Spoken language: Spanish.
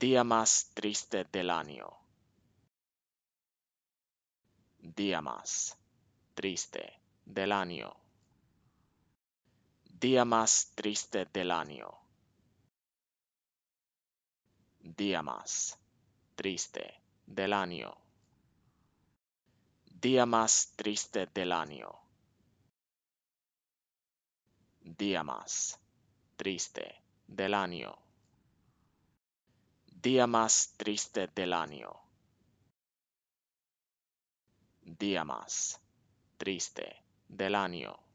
Día más triste del año. Día más triste del año. Día más triste del año. Día más triste del año. Día más triste del año. Día más triste del año. Día más triste del año. Día más triste del año.